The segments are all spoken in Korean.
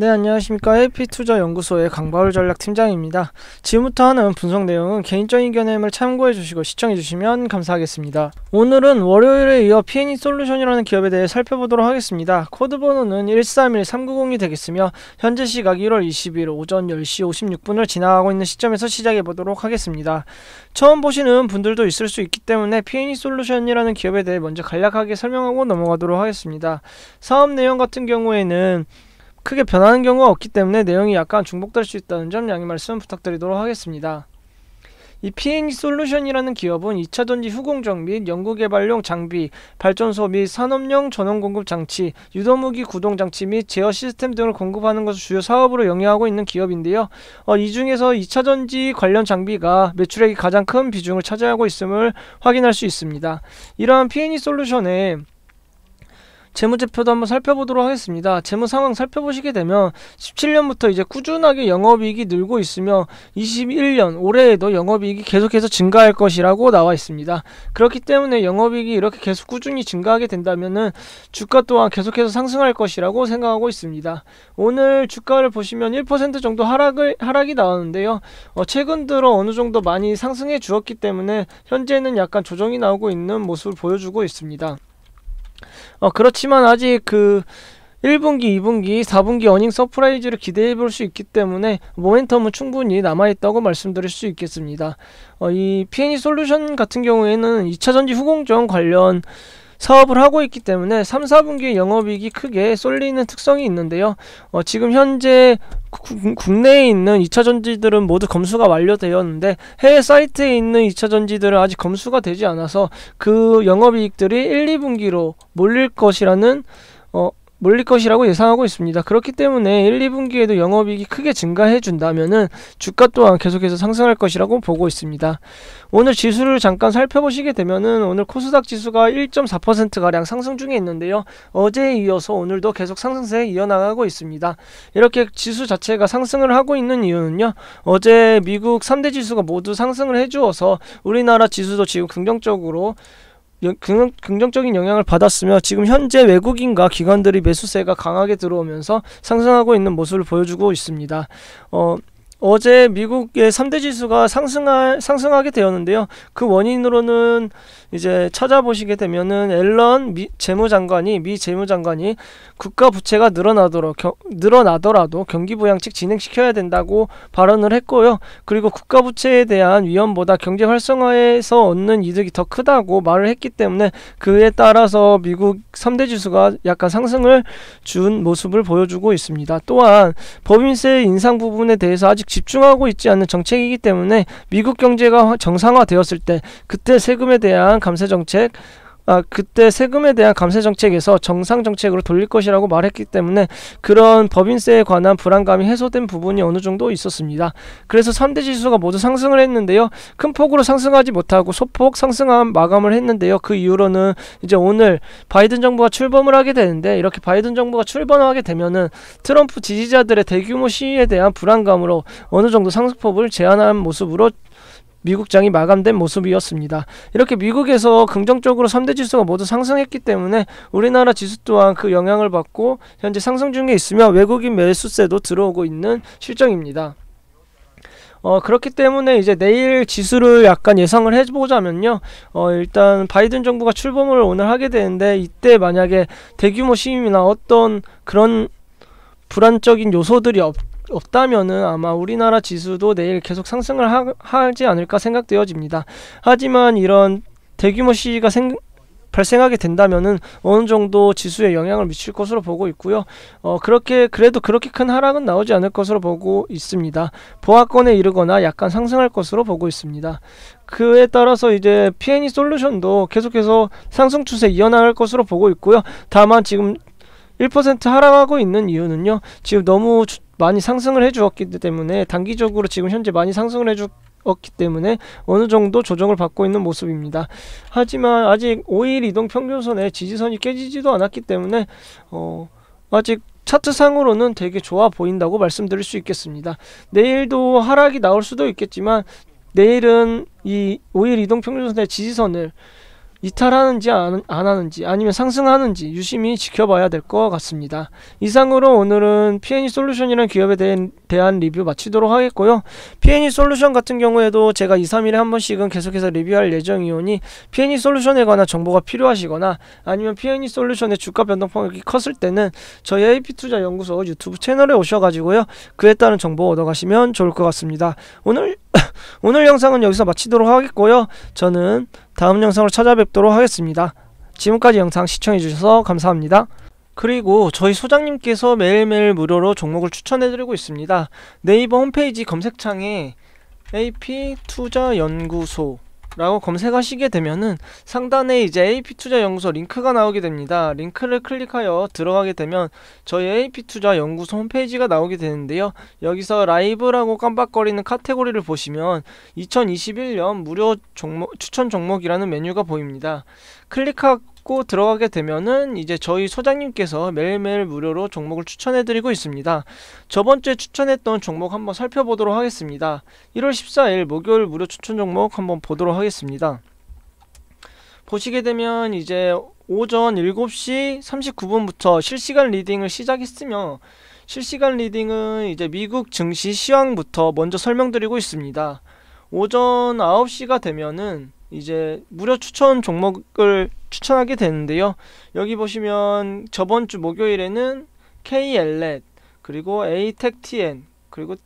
네, 안녕하십니까. AP투자연구소의 강바울 전략팀장입니다. 지금부터 하는 분석 내용은 개인적인 견해임을 참고해 주시고 시청해 주시면 감사하겠습니다. 오늘은 월요일에 이어 p e 솔루션이라는 기업에 대해 살펴보도록 하겠습니다. 코드 번호는 131390이 되겠으며 현재 시각 1월 20일 오전 10시 56분을 지나가고 있는 시점에서 시작해 보도록 하겠습니다. 처음 보시는 분들도 있을 수 있기 때문에 p e 솔루션이라는 기업에 대해 먼저 간략하게 설명하고 넘어가도록 하겠습니다. 사업 내용 같은 경우에는 크게 변하는 경우가 없기 때문에 내용이 약간 중복될 수 있다는 점 양해 말씀 부탁드리도록 하겠습니다. 이 피엔지 솔루션이라는 기업은 2차 전지 후공정 및 연구개발용 장비, 발전소 및 산업용 전원 공급 장치, 유도무기 구동 장치 및 제어 시스템 등을 공급하는 것을 주요 사업으로 영위하고 있는 기업인데요. 어, 이 중에서 2차 전지 관련 장비가 매출액이 가장 큰 비중을 차지하고 있음을 확인할 수 있습니다. 이러한 피엔지 솔루션의 재무제표도 한번 살펴보도록 하겠습니다. 재무 상황 살펴보시게 되면 17년부터 이제 꾸준하게 영업이익이 늘고 있으며 21년 올해에도 영업이익이 계속해서 증가할 것이라고 나와 있습니다. 그렇기 때문에 영업이익이 이렇게 계속 꾸준히 증가하게 된다면은 주가 또한 계속해서 상승할 것이라고 생각하고 있습니다. 오늘 주가를 보시면 1% 정도 하락을 하락이 나왔는데요. 어, 최근 들어 어느 정도 많이 상승해 주었기 때문에 현재는 약간 조정이 나오고 있는 모습을 보여주고 있습니다. 어, 그렇지만 아직 그 1분기, 2분기, 4분기 어닝 서프라이즈를 기대해 볼 수 있기 때문에 모멘텀은 충분히 남아있다고 말씀드릴 수 있겠습니다. 어, 이 p e 솔루션 같은 경우에는 2차전지 후공정 관련 사업을 하고 있기 때문에 3, 4분기 영업이익이 크게 쏠리는 특성이 있는데요. 어, 지금 현재 구, 국내에 있는 2차 전지들은 모두 검수가 완료되었는데 해외 사이트에 있는 2차 전지들은 아직 검수가 되지 않아서 그 영업이익들이 1, 2분기로 몰릴 것이라는 어, 몰릴 것이라고 예상하고 있습니다. 그렇기 때문에 1, 2분기에도 영업이익이 크게 증가해 준다면은 주가 또한 계속해서 상승할 것이라고 보고 있습니다. 오늘 지수를 잠깐 살펴보시게 되면은 오늘 코스닥 지수가 1.4% 가량 상승 중에 있는데요. 어제에 이어서 오늘도 계속 상승세 에 이어나가고 있습니다. 이렇게 지수 자체가 상승을 하고 있는 이유는요. 어제 미국 3대 지수가 모두 상승을 해 주어서 우리나라 지수도 지금 긍정적으로 긍, 긍정적인 영향을 받았으며 지금 현재 외국인과 기관들이 매수세가 강하게 들어오면서 상승하고 있는 모습을 보여주고 있습니다. 어, 어제 미국의 3대 지수가 상승하, 상승하게 되었는데요. 그 원인으로는 이제 찾아보시게 되면은 앨런 미, 재무장관이 미 재무장관이 국가 부채가 늘어나도록 겨, 늘어나더라도 경기 부양책 진행시켜야 된다고 발언을 했고요. 그리고 국가 부채에 대한 위험보다 경제 활성화에서 얻는 이득이 더 크다고 말을 했기 때문에 그에 따라서 미국 3대 지수가 약간 상승을 준 모습을 보여주고 있습니다. 또한 법인세 인상 부분에 대해서 아직 집중하고 있지 않는 정책이기 때문에 미국 경제가 정상화되었을 때 그때 세금에 대한 감세 정책 아, 그때 세금에 대한 감세 정책에서 정상 정책으로 돌릴 것이라고 말했기 때문에 그런 법인세에 관한 불안감이 해소된 부분이 어느 정도 있었습니다. 그래서 3대 지수가 모두 상승을 했는데요. 큰 폭으로 상승하지 못하고 소폭 상승한 마감을 했는데요. 그 이후로는 이제 오늘 바이든 정부가 출범을 하게 되는데 이렇게 바이든 정부가 출범하게 되면은 트럼프 지지자들의 대규모 시위에 대한 불안감으로 어느 정도 상승폭을 제한한 모습으로 미국장이 마감된 모습이었습니다. 이렇게 미국에서 긍정적으로 3대 지수가 모두 상승했기 때문에 우리나라 지수 또한 그 영향을 받고 현재 상승 중에 있으며 외국인 매수세도 들어오고 있는 실정입니다. 어, 그렇기 때문에 이제 내일 지수를 약간 예상을 해보자면요. 어, 일단 바이든 정부가 출범을 오늘 하게 되는데 이때 만약에 대규모 시위나 어떤 그런 불안적인 요소들이 없 없다면은 아마 우리나라 지수도 내일 계속 상승을 하, 지 않을까 생각되어집니다. 하지만 이런 대규모 시가 위 생, 발생하게 된다면은 어느 정도 지수에 영향을 미칠 것으로 보고 있고요. 어, 그렇게 그래도 그렇게 큰 하락은 나오지 않을 것으로 보고 있습니다. 보합권에 이르거나 약간 상승할 것으로 보고 있습니다. 그에 따라서 이제 PNE 솔루션도 계속해서 상승 추세 이어나갈 것으로 보고 있고요. 다만 지금 1% 하락하고 있는 이유는요. 지금 너무 많이 상승을 해주었기 때문에 단기적으로 지금 현재 많이 상승을 해주었기 때문에 어느 정도 조정을 받고 있는 모습입니다. 하지만 아직 5일 이동 평균선에 지지선이 깨지지도 않았기 때문에 어, 아직 차트상으로는 되게 좋아 보인다고 말씀드릴 수 있겠습니다. 내일도 하락이 나올 수도 있겠지만 내일은 이 5일 이동평균선의 지지선을 이탈하는지 안, 안 하는지 아니면 상승하는지 유심히 지켜봐야 될 것 같습니다. 이상으로 오늘은 p e 솔루션이라는 기업에 대한, 대한 리뷰 마치도록 하겠고요. p e 솔루션 같은 경우에도 제가 2, 3일에 한 번씩은 계속해서 리뷰할 예정이오니 p e 솔루션에 관한 정보가 필요하시거나 아니면 p e 솔루션의 주가 변동폭이 컸을 때는 저희 AP투자연구소 유튜브 채널에 오셔가지고요. 그에 따른 정보 얻어가시면 좋을 것 같습니다. 오늘 오늘 영상은 여기서 마치도록 하겠고요. 저는 다음 영상으로 찾아뵙도록 하겠습니다. 지금까지 영상 시청해주셔서 감사합니다. 그리고 저희 소장님께서 매일매일 무료로 종목을 추천해드리고 있습니다. 네이버 홈페이지 검색창에 AP 투자연구소 라고 검색하시게 되면은 상단에 이제 AP투자연구소 링크가 나오게 됩니다. 링크를 클릭하여 들어가게 되면 저희 AP투자연구소 홈페이지가 나오게 되는데요. 여기서 라이브라고 깜빡거리는 카테고리를 보시면 2021년 무료 종목, 추천 종목이라는 메뉴가 보입니다. 클릭하, 고 받고 들어가게 되면은 이제 저희 소장님께서 매일매일 무료로 종목을 추천해드리고 있습니다. 저번주에 추천했던 종목 한번 살펴보도록 하겠습니다. 1월 14일 목요일 무료 추천 종목 한번 보도록 하겠습니다. 보시게 되면 이제 오전 7시 39분부터 실시간 리딩을 시작했으며 실시간 리딩은 이제 미국 증시 시황부터 먼저 설명드리고 있습니다. 오전 9시가 되면은 이제 무료 추천 종목을 추천하게 되는데요. 여기 보시면 저번 주 목요일에는 KLET 그리고 ATECTN 그리고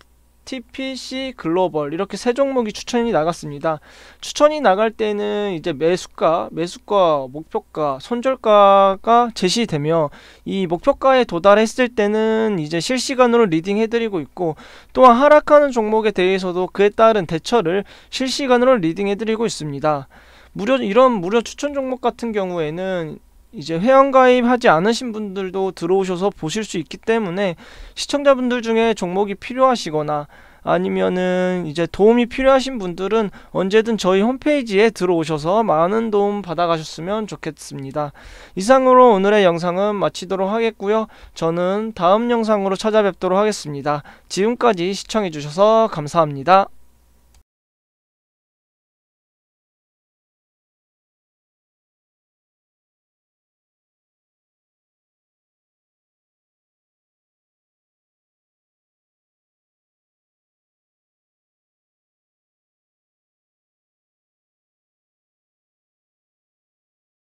TPC 글로벌 이렇게 세 종목이 추천이 나갔습니다. 추천이 나갈 때는 이제 매수가, 매수가, 목표가, 손절가가 제시되며 이 목표가에 도달했을 때는 이제 실시간으로 리딩 해드리고 있고 또한 하락하는 종목에 대해서도 그에 따른 대처를 실시간으로 리딩 해드리고 있습니다. 무료 이런 무료 추천 종목 같은 경우에는 이제 회원가입하지 않으신 분들도 들어오셔서 보실 수 있기 때문에 시청자분들 중에 종목이 필요하시거나 아니면은 이제 도움이 필요하신 분들은 언제든 저희 홈페이지에 들어오셔서 많은 도움 받아가셨으면 좋겠습니다. 이상으로 오늘의 영상은 마치도록 하겠고요. 저는 다음 영상으로 찾아뵙도록 하겠습니다. 지금까지 시청해주셔서 감사합니다.